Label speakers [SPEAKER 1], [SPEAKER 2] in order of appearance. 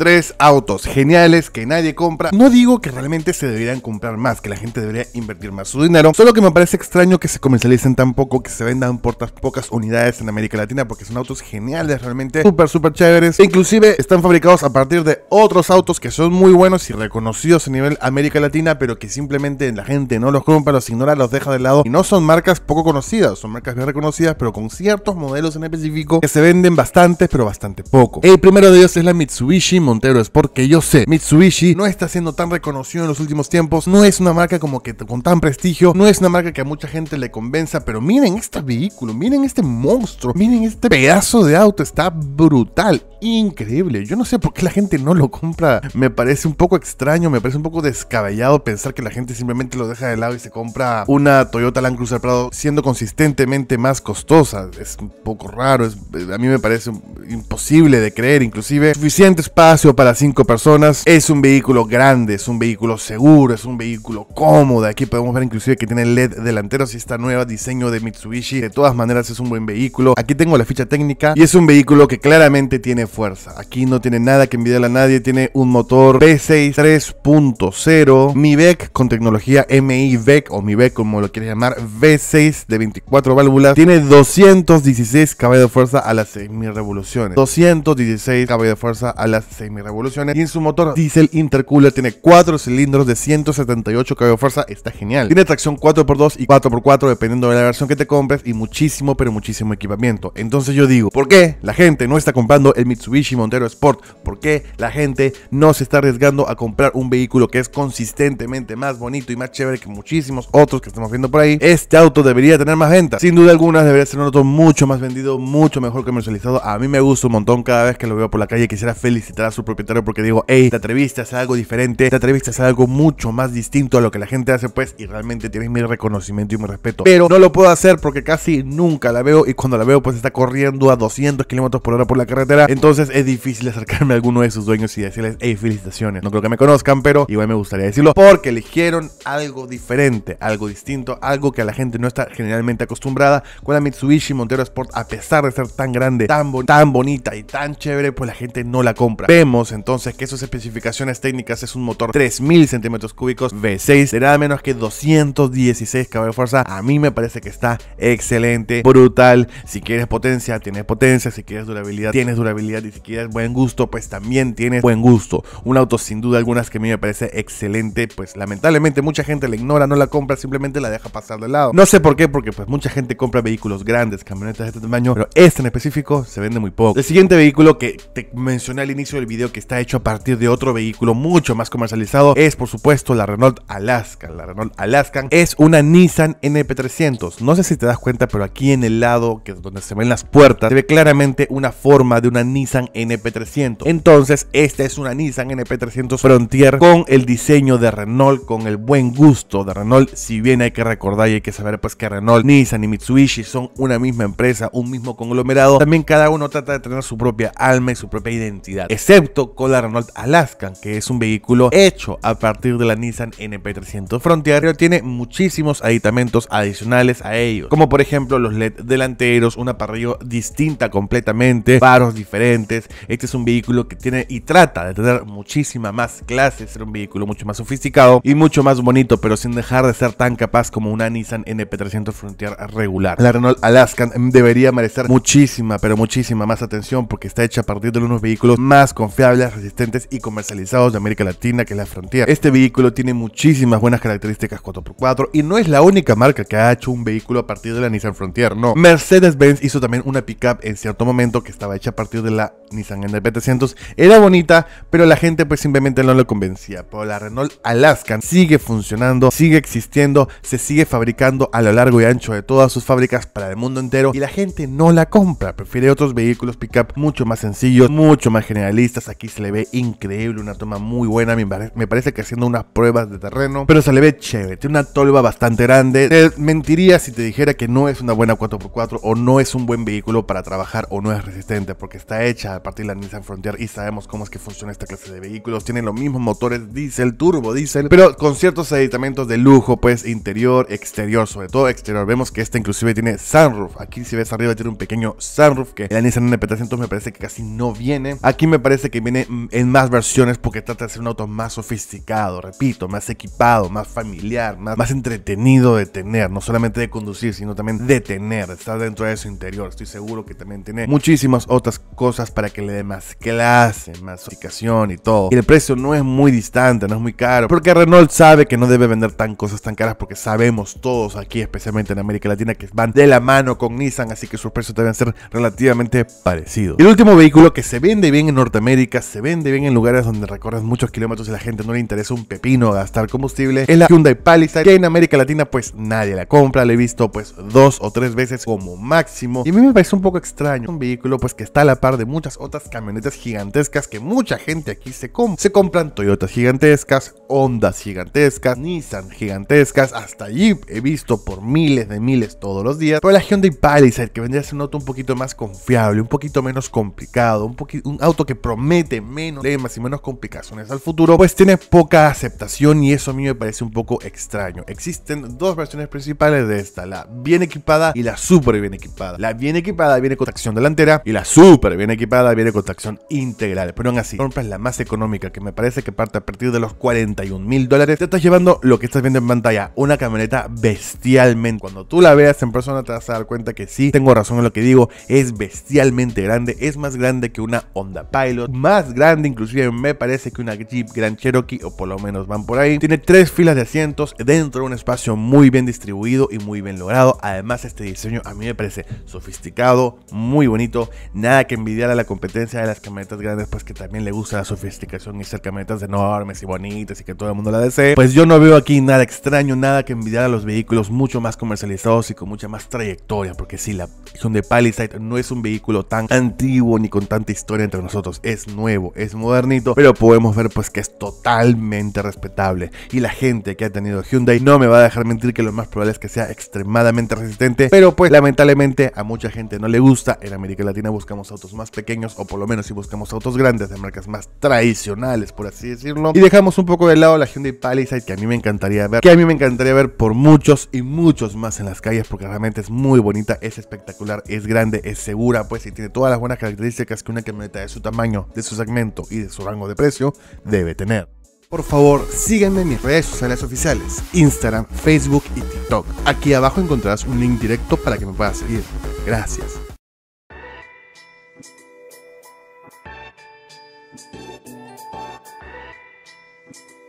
[SPEAKER 1] Tres autos geniales que nadie compra. No digo que realmente se deberían comprar más, que la gente debería invertir más su dinero. Solo que me parece extraño que se comercialicen tan poco, que se vendan por tan pocas unidades en América Latina, porque son autos geniales realmente, súper, súper chéveres. E inclusive están fabricados a partir de otros autos que son muy buenos y reconocidos a nivel América Latina, pero que simplemente la gente no los compra, los ignora, los deja de lado. Y no son marcas poco conocidas, son marcas bien reconocidas, pero con ciertos modelos en específico que se venden bastante, pero bastante poco. El primero de ellos es la Mitsubishi es porque yo sé, Mitsubishi no está siendo tan reconocido en los últimos tiempos, no es una marca como que con tan prestigio, no es una marca que a mucha gente le convenza, pero miren este vehículo, miren este monstruo, miren este pedazo de auto, está brutal, increíble. Yo no sé por qué la gente no lo compra, me parece un poco extraño, me parece un poco descabellado pensar que la gente simplemente lo deja de lado y se compra una Toyota Land Cruiser Prado siendo consistentemente más costosa. Es un poco raro, a mí me parece imposible de creer, inclusive suficiente espacio para cinco personas. Es un vehículo grande, es un vehículo seguro, es un vehículo cómodo. Aquí podemos ver inclusive que tiene LED delantero, si esta nueva diseño de Mitsubishi. De todas maneras es un buen vehículo. Aquí tengo la ficha técnica y es un vehículo que claramente tiene fuerza. Aquí no tiene nada que envidiar a nadie. Tiene un motor V6 3.0 MIVEC con tecnología MIVEC o MIVEC como lo quieres llamar V6 de 24 válvulas. Tiene 216 caballos de fuerza a las 6.000 revoluciones. 216 caballos de fuerza a las 6.000 mi revoluciones y en su motor diesel intercooler tiene 4 cilindros de 178 caballos de fuerza, está genial. Tiene tracción 4x2 y 4x4 dependiendo de la versión que te compres y muchísimo pero muchísimo equipamiento. Entonces yo digo, ¿por qué la gente no está comprando el Mitsubishi Montero Sport? ¿Por qué la gente no se está arriesgando a comprar un vehículo que es consistentemente más bonito y más chévere que muchísimos otros que estamos viendo por ahí? Este auto debería tener más ventas. Sin duda alguna debería ser un auto mucho más vendido, mucho mejor comercializado. A mí me gusta un montón cada vez que lo veo por la calle. Quisiera felicitar a su propietario porque digo, hey, te atreviste a algo diferente, te entrevista es algo mucho más distinto a lo que la gente hace, pues, y realmente tienes mi reconocimiento y mi respeto. Pero no lo puedo hacer porque casi nunca la veo y cuando la veo, pues está corriendo a 200 kilómetros por hora por la carretera. Entonces es difícil acercarme a alguno de sus dueños y decirles, hey, felicitaciones. No creo que me conozcan, pero igual me gustaría decirlo porque eligieron algo diferente, algo distinto, algo que a la gente no está generalmente acostumbrada con la Mitsubishi Montero Sport, a pesar de ser tan grande, tan, tan bonita y tan chévere, pues la gente no la compra entonces que sus especificaciones técnicas es un motor 3000 centímetros cúbicos V6 será menos que 216 caballos de fuerza. A mí me parece que está excelente, brutal. Si quieres potencia, tienes potencia. Si quieres durabilidad, tienes durabilidad. Y si quieres buen gusto, pues también tienes buen gusto. Un auto sin duda algunas que a mí me parece excelente. Pues lamentablemente mucha gente la ignora, no la compra, simplemente la deja pasar de lado. No sé por qué, porque pues mucha gente compra vehículos grandes, camionetas de este tamaño, pero este en específico se vende muy poco. El siguiente vehículo que te mencioné al inicio del video que está hecho a partir de otro vehículo mucho más comercializado es por supuesto la Renault Alaska. La Renault Alaskan es una Nissan NP300. No sé si te das cuenta, pero aquí en el lado que es donde se ven las puertas se ve claramente una forma de una Nissan NP300. Entonces, esta es una Nissan NP300 Frontier con el diseño de Renault, con el buen gusto de Renault. Si bien hay que recordar y hay que saber pues que Renault, Nissan y Mitsubishi son una misma empresa, un mismo conglomerado, también cada uno trata de tener su propia alma y su propia identidad. Excepto con la Renault Alaskan, que es un vehículo hecho a partir de la Nissan NP300 Frontier, pero tiene muchísimos aditamentos adicionales a ellos, como por ejemplo los LED delanteros, una parrilla distinta completamente, faros diferentes. Este es un vehículo que tiene y trata de tener muchísima más clase, es un vehículo mucho más sofisticado y mucho más bonito, pero sin dejar de ser tan capaz como una Nissan NP300 Frontier regular. La Renault Alaskan debería merecer muchísima, pero muchísima más atención porque está hecha a partir de unos vehículos más con confiables, resistentes y comercializados de América Latina, que es la Frontier. Este vehículo tiene muchísimas buenas características 4x4 y no es la única marca que ha hecho un vehículo a partir de la Nissan Frontier, no. Mercedes-Benz hizo también una pickup en cierto momento que estaba hecha a partir de la Nissan NP300. Era bonita, pero la gente pues simplemente no lo convencía. Pero la Renault Alaskan sigue funcionando, sigue existiendo, se sigue fabricando a lo largo y ancho de todas sus fábricas para el mundo entero y la gente no la compra, prefiere otros vehículos pickup mucho más sencillos, mucho más generalistas Aquí se le ve increíble, una toma muy buena. Me parece que haciendo unas pruebas de terreno, pero se le ve chévere. Tiene una tolva bastante grande. Te mentiría si te dijera que no es una buena 4x4 o no es un buen vehículo para trabajar o no es resistente, porque está hecha a partir de la Nissan Frontier y sabemos cómo es que funciona esta clase de vehículos. Tienen los mismos motores diésel, turbo diésel, pero con ciertos aditamentos de lujo, pues interior, exterior, sobre todo exterior. Vemos que esta inclusive tiene sunroof. Aquí si ves arriba tiene un pequeño sunroof que la Nissan NP300 me parece que casi no viene. Aquí me parece que viene mm, en más versiones porque trata de ser un auto más sofisticado, repito, más equipado, más familiar, más, más entretenido de tener, no solamente de conducir, sino también de tener, estar dentro de su interior. Estoy seguro que también tiene muchísimas otras cosas para que le dé más clase, más ubicación y todo. Y el precio no es muy distante, no es muy caro. Porque Renault sabe que no debe vender tan cosas tan caras porque sabemos todos aquí, especialmente en América Latina, que van de la mano con Nissan, así que sus precios deben ser relativamente parecidos. el último vehículo que se vende bien en Norteamérica, se vende bien en lugares donde recorres muchos kilómetros y la gente no le interesa un pepino gastar combustible, es la Hyundai Palisade, que en América Latina pues nadie la compra, la he visto pues dos o tres veces como máximo. Y a mí me parece un poco extraño, un vehículo pues que está a la par de muchas otras camionetas gigantescas que mucha gente aquí se compra. Se compran Toyotas gigantescas, Hondas gigantescas, Nissan gigantescas, hasta Jeep he visto por miles de miles todos los días. Pero la Hyundai Palisade, que vendría a ser un auto un poquito más confiable, un poquito menos complicado, un, auto que promete menos temas y menos complicaciones al futuro, pues tiene poca aceptación y eso a mí me parece un poco extraño. Existen dos versiones principales de esta, la bien equipada y la súper bien equipada. La bien equipada viene con tracción delantera y la súper bien equipada, viene con tracción integral. Pero aún así, compras la más económica, que me parece que parte a partir de los 41 mil dólares, te estás llevando lo que estás viendo en pantalla, una camioneta bestialmente. Cuando tú la veas en persona te vas a dar cuenta que sí, tengo razón en lo que digo, es bestialmente grande, es más grande que una Honda Pilot, más grande inclusive me parece que una Jeep Grand Cherokee, o por lo menos van por ahí. Tiene tres filas de asientos dentro de un espacio muy bien distribuido y muy bien logrado. Además, este diseño a mí me parece sofisticado, muy bonito, nada que envidiar a la competencia de las camionetas grandes, pues que también le gusta la sofisticación y ser camionetas enormes y bonitas y que todo el mundo la desee, pues yo no veo aquí nada extraño, nada que envidiar a los vehículos mucho más comercializados y con mucha más trayectoria, porque si la de Palisade no es un vehículo tan antiguo ni con tanta historia entre nosotros, es nuevo, es modernito, pero podemos ver pues que es totalmente respetable y la gente que ha tenido Hyundai no me va a dejar mentir que lo más probable es que sea extremadamente resistente, pero pues lamentablemente a mucha gente no le gusta, en América Latina buscamos autos más pequeños, o por lo menos si buscamos autos grandes de marcas más tradicionales, por así decirlo. Y dejamos un poco de lado la Hyundai Palisade, que a mí me encantaría ver, que a mí me encantaría ver por muchos y muchos más en las calles, porque realmente es muy bonita, es espectacular, es grande, es segura, pues, y tiene todas las buenas características que una camioneta de su tamaño, de su segmento y de su rango de precio debe tener. Por favor, síganme en mis redes sociales oficiales, Instagram, Facebook y TikTok. Aquí abajo encontrarás un link directo para que me puedas seguir. Gracias. Thank you.